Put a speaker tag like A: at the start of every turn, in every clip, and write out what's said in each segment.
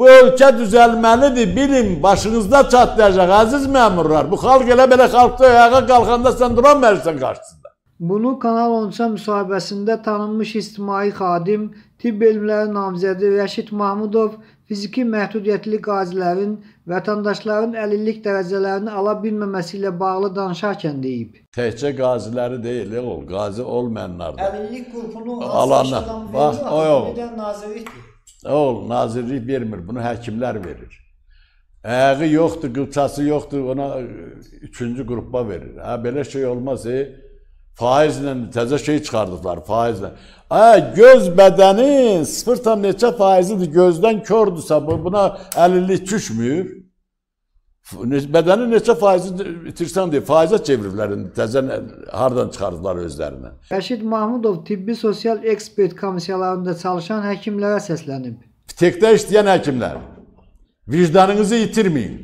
A: Bu ölkə düzəlməlidir. Bilin, başınızda çatlayacaq əziz məmurlar. Bu xalq elə belə xalqda ayağa qalxanda sən duramırsan qarşısında.
B: Bunu Kanal 13 müsahibəsində tanınmış ictimai xadim, tibb elmləri namizədi Rəşid Mahmudov fiziki məhdudiyyətli qazilərin vətəndaşların əlillik dərəcələrini ala bilməməsi ilə bağlı danışarkən deyib.
A: Təkcə qaziləri deyil, e, ol, qazi olmayanlar da.
B: Əlillik qrupunu alanlar. Bax, o yox. Nazirlikdir.
A: Oğul, nazirlik vermir, bunu həkimlər verir. Əği yoxdur, qılçası yoxdur, ona e, üçüncü qrupa verir. Hə, belə şey olmaz, e? Faizlə, təzə şey çıxardıblar, faizlə. Ə, hə, göz bədənin sıfır tam neçə faizidir, gözdən kördürsə, buna əlillik düşmür. Bədəni neçə faizi itirsən deyə faizə çeviriblər indi təzə hardan çıxardılar özlərinə.
B: Rəşid Mahmudov tibbi sosial ekspert komissiyalarında çalışan həkimlərə səslənib.
A: Fitekdə işləyən həkimlər, vicdanınızı itirməyin.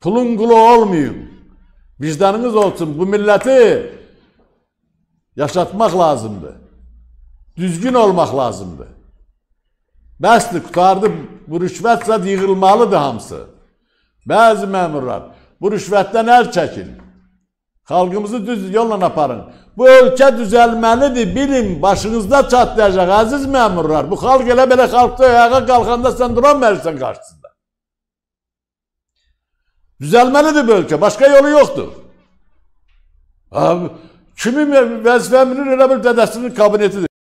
A: Pulun qulu olmayın. Vicdanınız olsun. Bu milləti yaşatmaq lazımdır. Düzgün olmaq lazımdır. Bəsdir, qutardı. Bu rüşvətsə yığılmalıdır hamısı. Bəzi məmurlar bu rüşvətdən əl çəkin. Xalqımızı düz yolla aparın. Bu ölkə düzəlməlidir, bilin, başınızda çatlayacaq əziz məmurlar. Bu xalq elə belə xalqda ayağa qalxanda sən duran mərisən qarşısında. Düzəlməlidir bu ölkə, başqa yolu yoxdur.
B: Abi, kimi vəzifə əmrinin elə bir dədəsinin kabinetidir.